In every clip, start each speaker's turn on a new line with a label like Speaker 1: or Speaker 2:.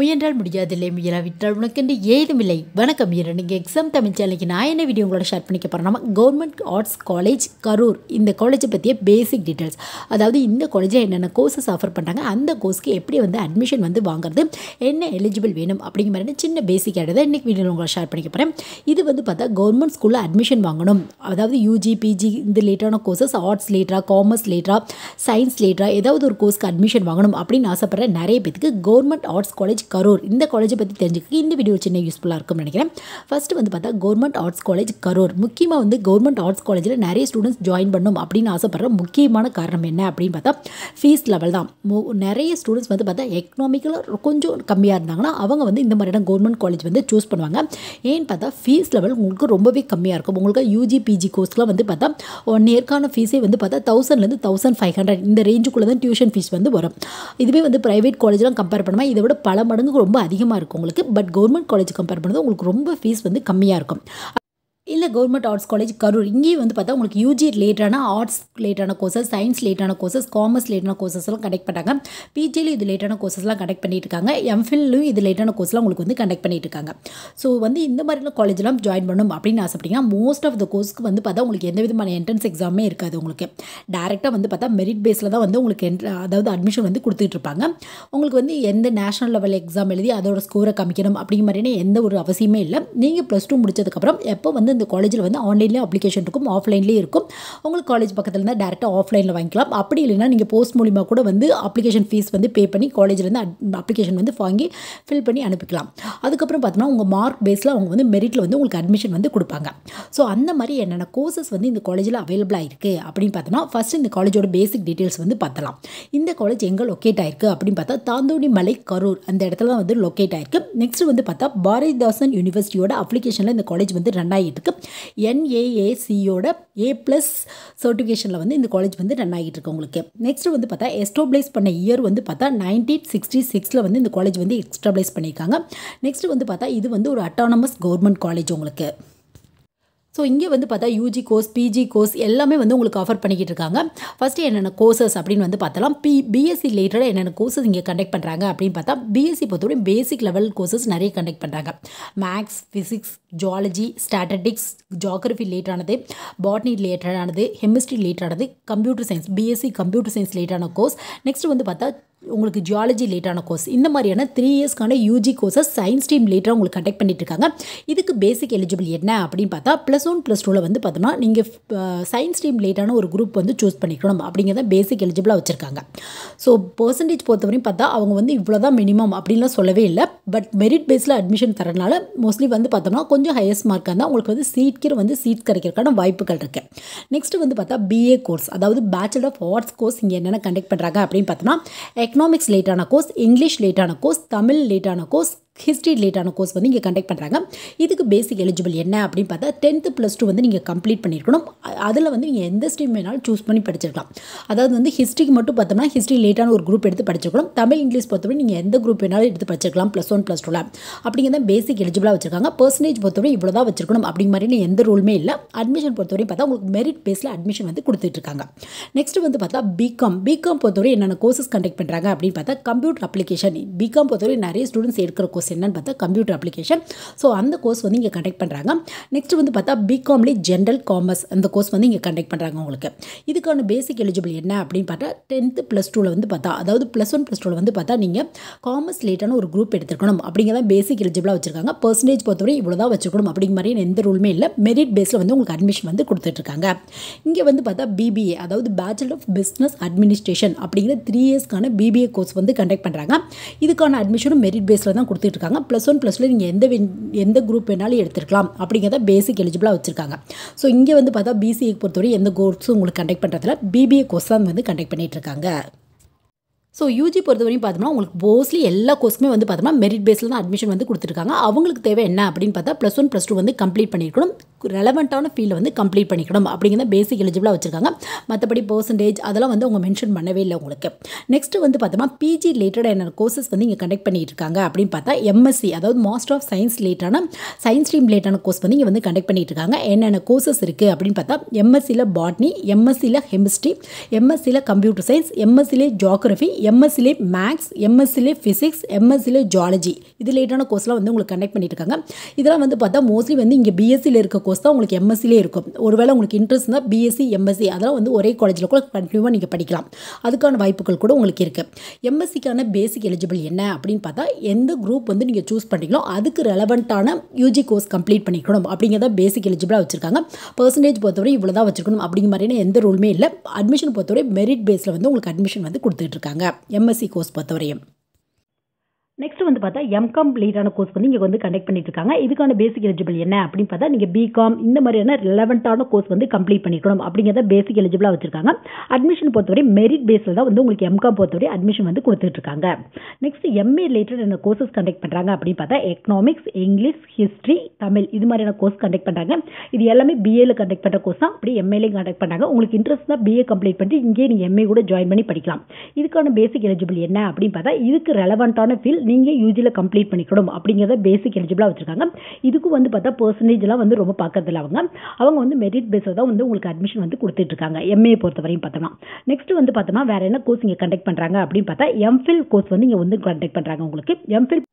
Speaker 1: முயன்றால் முடியாதில்லை முயலாவிட்டால் ஏதும் இல்லை வணக்கம் முயன்ற நீங்கள் எக்ஸாம் தமிழ் சேனலுக்கு நான் என்ன வீடியோ உங்களோட ஷேர் பண்ணிக்க போகிறேன் நம்ம கவர்மெண்ட் ஆர்ட்ஸ் காலேஜ் கரூர் இந்த காலேஜை பற்றிய பேசிக் டீட்டெயில்ஸ் அதாவது இந்த காலேஜில் என்னென்ன கோர்சஸ் ஆஃபர் பண்ணுறாங்க அந்த கோர்ஸ்க்கு எப்படி வந்து அட்மிஷன் வந்து வாங்குறது என்ன எலிஜிபிள் வேணும் அப்படிங்கிற மாதிரி சின்ன பேசிக் ஆகிட்டு இன்றைக்கி வீடியோ உங்களை ஷேர் பண்ணிக்க போகிறேன் இது வந்து பார்த்தா கவர்மெண்ட் ஸ்கூலில் அட்மிஷன் வாங்கணும் அதாவது யூஜி பிஜி இந்த லேட்டரான கோர்சஸ் ஆர்ட்ஸ் லேட்டராக காமர்ஸ் லேட்டராக சயின்ஸ் லேட்டராக ஏதாவது ஒரு கோர்ஸ்க்கு அட்மிஷன் வாங்கணும் அப்படின்னு ஆசைப்படுற நிறைய பேத்துக்கு கவர்மெண்ட் ஆர்ட்ஸ் காலேஜ் கரூர் இந்த காலேஜை பற்றி தெரிஞ்சுக்க இந்த வீடியோ சின்ன யூஸ்ஃபுல்லாக இருக்கும்னு நினைக்கிறேன் ஃபஸ்ட்டு வந்து பார்த்தா கவர்மெண்ட் ஆர்ட்ஸ் காலேஜ் கரூர் முக்கியமாக வந்து கவர்மெண்ட் ஆர்ட்ஸ் காலேஜில் நிறைய ஸ்டூடெண்ட்ஸ் ஜாயின் பண்ணும் அப்படின்னு ஆசைப்படுற முக்கியமான காரணம் என்ன அப்படின்னு பார்த்தா ஃபீஸ் லெவல் தான் நிறைய ஸ்டூடெண்ட்ஸ் வந்து பார்த்தா எக்கனாமிக்கலாக கொஞ்சம் கம்மியாக இருந்தாங்கன்னா அவங்க வந்து இந்த மாதிரியான கவர்மெண்ட் காலேஜ் வந்து சூஸ் பண்ணுவாங்க ஏன்னு பார்த்தா ஃபீஸ் லெவல் உங்களுக்கு ரொம்பவே கம்மியாக இருக்கும் உங்களுக்கு யூஜி பிஜி கோர்ஸ்லாம் வந்து பார்த்தா ஒன் இயர்க்கான ஃபீஸே வந்து பார்த்தா தௌசண்ட்லேருந்து தௌசண்ட் ஃபைவ் ஹண்ட்ரட் இந்த ரேஞ்சுக்குள்ளே தான் டியூஷன் ஃபீஸ் வந்து வரும் இதுவே வந்து ப்ரைவேட் காலேஜ்லாம் கம்பேர் பண்ணுவேன் இதை விட பல மடங்கு ரொம்ப அதிகமாக இருக்கும் உங்களுக்கு பட் கவர்மெண்ட் காலேஜ் கம்பேர் பண்ணுறது உங்களுக்கு ரொம்ப ஃபீஸ் வந்து கம்மியாக இருக்கும் இல்லை கவர்மெண்ட் ஆர்ட்ஸ் காலேஜ் கரூர் இங்கேயும் வந்து பார்த்தா உங்களுக்கு யூஜி ரிலேட்டான ஆர்ட்ஸ் ரிலேட்டான கோர்சஸ் சயின்ஸ் ரிலேட்டான கோர்சஸ் காமர்ஸ் ரிலேட்டான எல்லாம் கண்டக்ட் பண்ணாங்க பிஜிலையும் இது ரிலேட்டான கோர்சஸ்லாம் கண்டக்ட் பண்ணிட்டு இருக்காங்க எம்ஃபில்லையும் இது ரிலேட்டான கோர்ஸ்லாம் உங்களுக்கு வந்து கண்டக்ட் பண்ணிட்டு இருக்காங்க ஸோ வந்து இந்த மாதிரிலாம் காலேஜ்லாம் ஜாயின் பண்ணணும் அப்படின்னு ஆசைப்பட்டீங்கன்னா மோஸ்ட் ஆஃப் த கோர்ஸ்க்கு வந்து பார்த்தா உங்களுக்கு எந்த விதமான என்ட்ரன்ஸ் எக்ஸாமே இருக்காது உங்களுக்கு டேரெக்டாக வந்து பார்த்தா மெரிட் பேஸில் தான் வந்து உங்களுக்கு அதாவது அட்மிஷன் வந்து கொடுத்துட்டு இருப்பாங்க உங்களுக்கு வந்து எந்த நேஷனல் லெவல் எக்ஸாம் எழுதி அதோட ஸ்கோரை காமிக்கணும் அப்படிங்கிற மாதிரியான எந்த ஒரு அவசியமே இல்லை நீங்கள் ப்ளஸ் டூ முடிச்சதுக்கப்புறம் எப்போ வந்து வந்து இந்த காலேஜில் வந்து ஆன்லைன்லேயும் அப்ளிகேஷன் இருக்கும் ஆஃப்லைன்லேயும் இருக்கும் உங்களுக்கு காலேஜ் பக்கத்தில் இருந்தால் டேரெக்டாக ஆஃப்லைனில் வாங்கிக்கலாம் அப்படி இல்லைன்னா நீங்கள் போஸ்ட் மூலிமா கூட வந்து அப்ளிகேஷன் ஃபீஸ் வந்து பே பண்ணி காலேஜ்லேருந்து அப்ளிகேஷன் வந்து வாங்கி ஃபில் பண்ணி அனுப்பிக்கலாம் அதுக்கப்புறம் பார்த்தோம்னா உங்கள் மார்க் பேஸில் அவங்க வந்து மெரிட்டில் வந்து உங்களுக்கு அட்மிஷன் வந்து கொடுப்பாங்க ஸோ அந்த மாதிரி என்னென்ன கோர்சஸ் வந்து இந்த காலேஜில் அவைலபிளாக இருக்குது அப்படின்னு பார்த்தோம்னா ஃபஸ்ட் இந்த காலேஜோட பேசிக் டீட்டெயில்ஸ் வந்து பார்த்தலாம் இந்த காலேஜ் எங்கே லொக்கேட் ஆயிருக்கு அப்படின்னு பார்த்தா தாந்தோடி மலை கரூர் அந்த இடத்துல தான் வந்து லொக்கேட் ஆயிருக்கு நெக்ஸ்ட் வந்து பார்த்தா பாரதிதாசன் யூனிவர்சிட்டியோட அப்ளிகேஷனில் இந்த காலேஜ் வந்து ரன் ஆகிட்டு பண்ணுறதுக்கு என்ஏஏசியோட ஏ ப்ளஸ் சர்டிஃபிகேஷனில் வந்து இந்த காலேஜ் வந்து ரன் ஆகிட்டு இருக்கு உங்களுக்கு நெக்ஸ்ட் வந்து பார்த்தா எஸ்டோப்ளைஸ் பண்ண இயர் வந்து பார்த்தா நைன்டீன் சிக்ஸ்டி சிக்ஸில் வந்து இந்த காலேஜ் வந்து எக்ஸ்டாப்ளைஸ் பண்ணியிருக்காங்க நெக்ஸ்ட் வந்து பார்த்தா இது வந்து ஒரு அட்டானமஸ் கவர்மெண்ட் காலேஜ் உங்களுக்கு ஸோ இங்கே வந்து பார்த்தா யூஜி கோர்ஸ் பிஜி கோர்ஸ் எல்லாமே வந்து உங்களுக்கு ஆஃபர் பண்ணிக்கிட்டு இருக்காங்க ஃபஸ்ட்டு என்னென்ன கோர்சஸ் அப்படின்னு வந்து பார்த்தலாம் பி பிஎஸ்சி ரிலேட்டடாக என்னென்ன கோர்சஸ் இங்கே கண்டக்ட் பண்ணுறாங்க அப்படின்னு பார்த்தா பிஎஸ்சி பொறுத்தவரை பேசிக் லெவல் கோர்சஸ் நிறைய கண்டக்ட் பண்ணுறாங்க maths physics zoology statistics geography ரிலேட்டானது பாட்னி ரிலேட்டடானது ஹெமிஸ்ட்ரி ரிலேட்டடானது computer science BSc computer science ரிலேட்டான கோர்ஸ் நெக்ஸ்ட் வந்து பார்த்தா உங்களுக்கு ஜியாலஜி லேட்டான கோர்ஸ் இந்த மாதிரியான த்ரீ இயர்ஸ்க்கான யூஜி கோர்ஸஸ் சயின்ஸ் ஸ்ட்ரீம் லேட்டராக உங்களுக்கு கண்டக்ட் பண்ணிட்டு இருக்காங்க இதுக்கு பேசிக் எலிஜிபிள் என்ன அப்படின்னு பார்த்தா ப்ளஸ் ஒன் ப்ளஸ் டூவில் வந்து பார்த்தோம்னா நீங்கள் சயின்ஸ் ஸ்ட்ரீம் லேட்டான ஒரு குரூப் வந்து சூஸ் பண்ணிக்கணும் அப்படிங்கிறத பேசிக் எலிஜிபிளாக வச்சுருக்காங்க ஸோ பர்சன்டேஜ் பொறுத்தவரையும் பார்த்தா அவங்க வந்து இவ்வளோ தான் மினிமம் அப்படின்லாம் சொல்லவே இல்லை பட் மெரிட் பேஸில் அட்மிஷன் தரனால மோஸ்ட்லி வந்து பார்த்தோம்னா கொஞ்சம் ஹையஸ்ட் மார்க்காக இருந்தால் உங்களுக்கு வந்து சீட்கிற வந்து சீட் கிடைக்கிறதுக்கான வாய்ப்புகள் இருக்குது நெக்ஸ்ட் வந்து பார்த்தா பிஏ கோர்ஸ் அதாவது பேச்சுலர் ஆஃப் ஆர்ட்ஸ் கோர்ஸ் இங்கே என்னென்ன கண்டக்ட் பண்ணுறாங்க அப்படின்னு பார்த்தோம்னா எக்கனாமிக்ஸ் லேட்டான கோர்ஸ் இங்கிலீஷ் லேட்டான கோர்ஸ் தமிழ் லேட்டான கோர்ஸ் ஹிஸ்ட்ரி ரிலேட்டான கோர்ஸ் வந்து இங்கே கண்டக்ட் பண்ணுறாங்க இதுக்கு பேசிக் எலிஜிபிள் என்ன அப்படின்னு பார்த்தா டென்த்து ப்ளஸ் டூ வந்து நீங்கள் கம்ப்ளீட் பண்ணியிருக்கணும் அதில் வந்து நீங்கள் எந்த ஸ்ட்ரீம் வேணாலும் சூஸ் பண்ணி படிச்சிருக்கலாம் அதாவது வந்து ஹிஸ்ட்ரிக்கு மட்டும் பார்த்தோம்னா ஹிஸ்ட்ரி ரிலேட்டான ஒரு குரூப் எடுத்து படிச்சிருக்கணும் தமிழ் இங்கிலீஷ் பொறுத்தவரை நீங்கள் எந்த குரூப் வேணாலும் எடுத்து படிச்சிருக்கலாம் ப்ளஸ் ஒன் ப்ளஸ் டூவில் அப்படிங்கிறத பேசிக் எலிஜிபிளாக வச்சிருக்காங்க பர்சன்டேஜ் பொறுத்தவரை இவ்வளோ தான் வச்சிருக்கணும் அப்படிங்க மாதிரி எந்த ரூலுமே இல்லை அட்மிஷன் பொறுத்தவரை பார்த்தா உங்களுக்கு மெரிட் பேஸில் அட்மிஷன் வந்து கொடுத்துட்ருக்காங்க நெக்ஸ்ட் வந்து பார்த்தா பிகாம் பிகாம் பொறுத்தவரை என்னென்ன கோர்சஸ் கண்டக்ட் பண்ணுறாங்க அப்படின்னு பார்த்தா கம்ப்யூட்டர் அப்ளிகேஷன் பிகாம் பொறுத்தவரை நிறைய ஸ்டூடெண்ட்ஸ் எடுக்கிற கோர்ஸ் கோர்ஸ் என்னன்னு பார்த்தா கம்ப்யூட்டர் அப்ளிகேஷன் ஸோ அந்த கோர்ஸ் வந்து இங்கே கண்டக்ட் பண்ணுறாங்க நெக்ஸ்ட் வந்து பார்த்தா பிகாம்லி ஜென்ரல் காமர்ஸ் அந்த கோர்ஸ் வந்து இங்கே கண்டக்ட் பண்ணுறாங்க உங்களுக்கு இதுக்கான பேசிக் எலிஜிபிள் என்ன அப்படின்னு பார்த்தா டென்த்து ப்ளஸ் டூவில் வந்து பார்த்தா அதாவது ப்ளஸ் ஒன் ப்ளஸ் டூவில் வந்து பார்த்தா நீங்கள் காமர்ஸ் ரிலேட்டான ஒரு குரூப் எடுத்துக்கணும் அப்படிங்கிறத பேசிக் எலிஜிபிளாக வச்சுருக்காங்க பர்சன்டேஜ் பொறுத்தவரை இவ்வளோ தான் வச்சுக்கணும் அப்படிங்கிற மாதிரி எந்த ரூலுமே இல்லை மெரிட் பேஸில் வந்து உங்களுக்கு அட்மிஷன் வந்து கொடுத்துட்ருக்காங்க இங்கே வந்து பார்த்தா பிபிஏ அதாவது பேச்சுலர் ஆஃப் பிஸ்னஸ் அட்மினிஸ்ட்ரேஷன் அப்படிங்கிற த்ரீ இயர்ஸ்க்கான பிபிஏ கோர்ஸ் வந்து கண்டக்ட் பண்ணுறாங்க இதுக்கான அட்மிஷனும் மெரிட் பேஸில் தான் கொடுத்துட்டு இருக்காங்க ப்ளஸ் ஒன் ப்ளஸ் டூ நீங்கள் எந்த எந்த குரூப் வேணாலும் எடுத்துருக்கலாம் அப்படிங்கிறத பேசிக் எலிஜிபிளாக வச்சுருக்காங்க ஸோ இங்கே வந்து பார்த்தா பிசிஏ பொறுத்தவரை எந்த கோர்ஸும் உங்களுக்கு கண்டக்ட் பண்ணுறதுல பிபிஏ கோர்ஸ் தான் வந்து கண்டக்ட் பண்ணிகிட்ருக்காங்க ஸோ யூஜி பொறுத்தவரையும் பார்த்தோம்னா உங்களுக்கு மோஸ்ட்லி எல்லா கோர்ஸுமே வந்து பார்த்தோம்னா மெரிட் பேஸில் தான் அட்மிஷன் வந்து கொடுத்துருக்காங்க அவங்களுக்கு தேவை என்ன அப்படின்னு பார்த்தா ப்ளஸ் ஒன் ப்ளஸ் டூ வந்து கம்ப்ளீட் பண்ணியிருக்கணும் ரெலவெண்ட்டான ஃபீல்டை வந்து கம்ப்ளீட் பண்ணிக்கணும் அப்படிங்கிறத பேசிக் எலிஜிபிளாக வச்சுருக்காங்க மற்றபடி பர்சன்டேஜ் அதெல்லாம் வந்து அவங்க மென்ஷன் பண்ணவே இல்லை உங்களுக்கு நெக்ஸ்ட் வந்து பார்த்தோம்னா பிஜி ரிலேட்டடாக என்னென்ன கோர்சஸ் வந்து இங்கே கண்டக்ட் பண்ணிட்டு இருக்காங்க அப்படின்னு பார்த்தா எம்எஸ்சி அதாவது மாஸ்டர் ஆஃப் சயின்ஸ் ரிலேட்டான சயின்ஸ் ஸ்ட்ரீம் ரிலேட்டான கோர்ஸ் வந்து இங்கே வந்து கண்டக்ட் பண்ணிட்டு இருக்காங்க என்னென்ன கோர்சஸ் இருக்குது அப்படின்னு பார்த்தா எம்எஸ்சியில் பாட்னி எம்எஸ்சியில் ஹெமிஸ்ட்ரி எம்எஸ்சியில் கம்ப்யூட்டர் சயின்ஸ் எம்எஸ்சிலே ஜாகிரஃபி எம்எஸ்சிலே மேக்ஸ் எம்எஸ்சிலே ஃபிசிக்ஸ் எம்எஸ்சிலே ஜாலஜி இது ரிலேட்டான கோர்ஸ்லாம் வந்து உங்களுக்கு கண்டக்ட் பண்ணிட்டு இருக்காங்க இதெல்லாம் வந்து பார்த்தா மோஸ்ட்லி வந்து இங்கே பிஎஸ்சியில் இருக்க கோர்ஸ் தான் உங்களுக்கு எம்எஸ்சிலே இருக்கும் ஒருவேளை உங்களுக்கு இன்ட்ரெஸ்ட் இருந்தால் பிஎஸ்சி எம்எஸ்சி அதெல்லாம் வந்து ஒரே காலேஜில் கூட கண்டினியூவாக நீங்கள் படிக்கலாம் அதுக்கான வாய்ப்புகள் கூட உங்களுக்கு இருக்குது எம்எஸ்சிக்கான பேசிக் எலிஜிபிள் என்ன அப்படின்னு பார்த்தா எந்த குரூப் வந்து நீங்கள் சூஸ் பண்ணிக்கலாம் அதுக்கு ரெலவெண்ட்டான யூஜி கோர்ஸ் கம்ப்ளீட் பண்ணிக்கணும் அப்படிங்கிறத பேசிக் எலிஜிபிளாக வச்சுருக்காங்க பர்சன்டேஜ் பொறுத்தவரை இவ்வளோ தான் வச்சுருக்கணும் அப்படிங்கிற மாதிரியான எந்த ரூலுமே இல்லை அட்மிஷன் பொறுத்தவரை மெரிட் பேஸில் வந்து உங்களுக்கு அட்மிஷன் வந்து கொடுத்துட்ருக்காங்க எம்எஸ்சி கோர்ஸ் பொறுத்தவரையும் நெக்ஸ்ட் வந்து பார்த்தா எம்காம் ரிலேட்டான கோர்ஸ் வந்து இங்கே வந்து கண்டக்ட் பண்ணிட்டு இருக்காங்க இதுக்கான பேசிக் எலிஜிபிள் என்ன அப்படின்னு பார்த்தா நீங்கள் பிகாம் இந்த மாதிரியான ரிலவெண்ட்டான கோர்ஸ் வந்து கம்ப்ளீட் பண்ணிக்கணும் அப்படிங்கிறத பேசிக் எலிஜிபிளாக வச்சிருக்காங்க அட்மிஷன் பொறுத்தவரை மெரிட் பேஸில் தான் வந்து உங்களுக்கு எம்காம் பொறுத்தவரை அட்மிஷன் வந்து கொடுத்துட்ருக்காங்க நெக்ஸ்ட் எம்ஏ ரிலேட்டட் என்ன கோர்சஸ் கண்டக்ட் பண்ணுறாங்க அப்படின்னு பார்த்தா எக்கனாமிக்ஸ் இங்கிலீஷ் ஹிஸ்ட்ரி தமிழ் இது மாதிரியான கோர்ஸ் கண்டக்ட் பண்ணுறாங்க இது எல்லாமே பிஏல கண்டக்ட் பண்ணுற கோர்ஸ் தான் அப்படி எம்ஏலையும் கண்டக்ட் பண்ணுறாங்க உங்களுக்கு இன்ட்ரெஸ்ட் தான் பிஏ கம்ப்ளீட் பண்ணிட்டு இங்கே நீங்கள் எம்ஏ கூட ஜாயின் பண்ணி படிக்கலாம் இதுக்கான பேசிக் எலிஜிபிள் என்ன அப்படின்னு பார்த்தா இதுக்கு ரெலவெண்ட்டான ஃபீல்ட் நீங்கள் யூஜியில் கம்ப்ளீட் பண்ணிக்கணும் அப்படிங்கிறத பேசிக் எலிஜிபிளாக வச்சுருக்காங்க இதுக்கும் வந்து பார்த்தா பர்சன்டேஜ்லாம் வந்து ரொம்ப பார்க்கறதில்ல அவங்க அவங்க வந்து மெரிட் பேஸில் தான் வந்து உங்களுக்கு அட்மிஷன் வந்து கொடுத்துட்ருக்காங்க எம்ஏ பொறுத்த வரையும் பார்த்தோம்னா நெக்ஸ்ட் வந்து பார்த்தோம்னா வேறு என்ன கோர்ஸ் இங்கே கண்டக்ட் பண்ணுறாங்க அப்படின்னு பார்த்தா எம்ஃபில் கோர்ஸ் வந்து இங்கே வந்து கண்டக்ட் பண்ணுறாங்க உங்களுக்கு எம்ஃபில்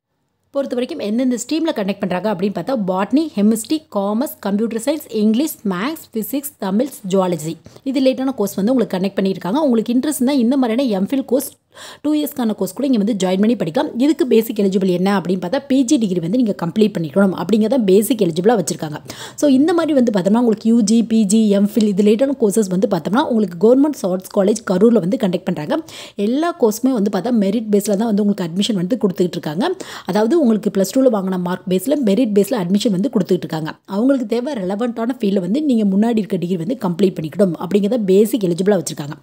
Speaker 1: பொறுத்த வரைக்கும் எந்தெந்த ஸ்ட்ரீமில் கண்டக்ட் பண்ணுறாங்க அப்படின்னு பார்த்தா botany chemistry commerce computer science English maths physics தமிழ்ஸ் ஜுவாலஜி இது ரிலேட்டான கோர்ஸ் வந்து உங்களுக்கு கண்டக்ட் பண்ணியிருக்காங்க உங்களுக்கு இன்ட்ரெஸ்ட் தான் இந்த மாதிரியான எம்ஃபில் கோர்ஸ் டூ இயர்ஸ்க்கான கோர்ஸ் கூட இங்கே வந்து ஜாயின் பண்ணி படிக்கலாம் இதுக்கு பேசிக் எலிஜிபிள் என்ன அப்படின்னு பார்த்தா பிஜி டிகிரி வந்து நீங்கள் கம்ப்ளீட் பண்ணிக்கணும் அப்படிங்கிறத பேசிக் எலிஜிபிளாக வச்சுருக்காங்க ஸோ இந்த மாதிரி வந்து பார்த்தோம்னா உங்களுக்கு யூஜி பிஜி எம்ஃபில் இது லேட்டான கோர்சஸ் வந்து பார்த்தோம்னா உங்களுக்கு கவர்மெண்ட் ஆர்ட்ஸ் காலேஜ் கரூரில் வந்து கண்டக்ட் பண்ணுறாங்க எல்லா கோர்ஸுமே வந்து பார்த்தா மெரிட் பேஸில் தான் வந்து உங்களுக்கு அட்மிஷன் வந்து கொடுத்துட்டு இருக்காங்க அதாவது உங்களுக்கு ப்ளஸ் டூவில் வாங்கின மார்க் பேஸில் மெரிட் பேஸில் அட்மிஷன் வந்து கொடுத்துட்டு இருக்காங்க அவங்களுக்கு தேவை ரெலவெண்ட்டான ஃபீல்டில் வந்து நீங்கள் முன்னாடி இருக்க டிகிரி வந்து கம்ப்ளீட் பண்ணிக்கணும் அப்படிங்கிறத பேசிக் எலிஜிபிளாக வச்சுருக்காங்க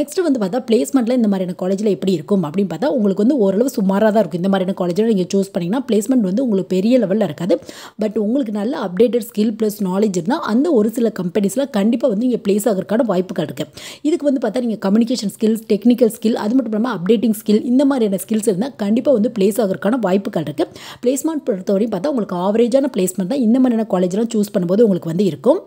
Speaker 1: நெக்ஸ்ட் வந்து பார்த்தா பிளேஸ்மெண்ட்டில் இந்த மாதிரியான காலேஜில் காலேஜில் எப்படி இருக்கும் அப்படின்னு பார்த்தா உங்களுக்கு வந்து ஓரளவு சுமாராக தான் இருக்கும் இந்த மாதிரியான காலேஜில் நீங்கள் சூஸ் பண்ணிங்கன்னா பிளேஸ்மெண்ட் வந்து உங்களுக்கு பெரிய லெவலில் இருக்காது பட் உங்களுக்கு நல்ல அப்டேட்டட் ஸ்கில் ப்ளஸ் நாலேஜ் இருந்தால் அந்த ஒரு சில கம்பெனிஸில் கண்டிப்பாக வந்து இங்கே ப்ளேஸ் ஆகிறதுக்கான வாய்ப்புகள் இருக்குது இதுக்கு வந்து பார்த்தா நீங்கள் கம்யூனிகேஷன் ஸ்கில்ஸ் டெக்னிக்கல் ஸ்கில் அது மட்டும் இல்லாமல் அப்டேட்டிங் ஸ்கில் இந்த மாதிரியான ஸ்கில்ஸ் இருந்தால் கண்டிப்பாக வந்து ப்ளேஸ் ஆகிறதுக்கான வாய்ப்புகள் இருக்குது பிளேஸ்மெண்ட் பொறுத்தவரையும் பார்த்தா உங்களுக்கு ஆவரேஜான பிளேஸ்மெண்ட் தான் இந்த மாதிரியான காலேஜ்லாம் சூஸ் பண்ணும்போது உங்களுக்கு வந்து இருக்கும்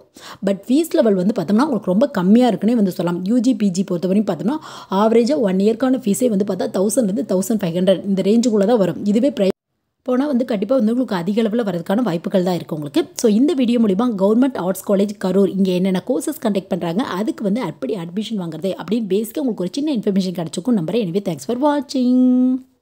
Speaker 1: பட் ஃபீஸ் லெவல் வந்து பார்த்தோம்னா உங்களுக்கு ரொம்ப கம்மியாக இருக்குன்னே வந்து சொல்லலாம் யூஜி பிஜி பொறுத்தவரையும் பார்த்தோம்னா ஆவரேஜாக ஒன் இயர்க்கான ஃபீஸ் ஃபீஸே வந்து பார்த்தா தௌசண்ட்லேருந்து தௌசண்ட் ஃபைவ் ஹண்ட்ரட் இந்த ரேஞ்சுக்குள்ளே தான் வரும் இதுவே ப்ரை போனால் வந்து கண்டிப்பாக வந்து உங்களுக்கு அதிக அளவில் வரதுக்கான வாய்ப்புகள் தான் இருக்குது உங்களுக்கு ஸோ இந்த வீடியோ மூலிமா கவர்மெண்ட் ஆர்ட்ஸ் காலேஜ் கரூர் இங்கே என்னென்ன கோர்சஸ் கண்டக்ட் பண்ணுறாங்க அதுக்கு வந்து அப்படி அட்மிஷன் வாங்குறது அப்படின்னு பேசிக்காக உங்களுக்கு ஒரு சின்ன இன்ஃபர்மேஷன் கிடச்சிக்கும் நம்புறேன் எனவே தேங்க்ஸ் ஃபார் வாட்சிங்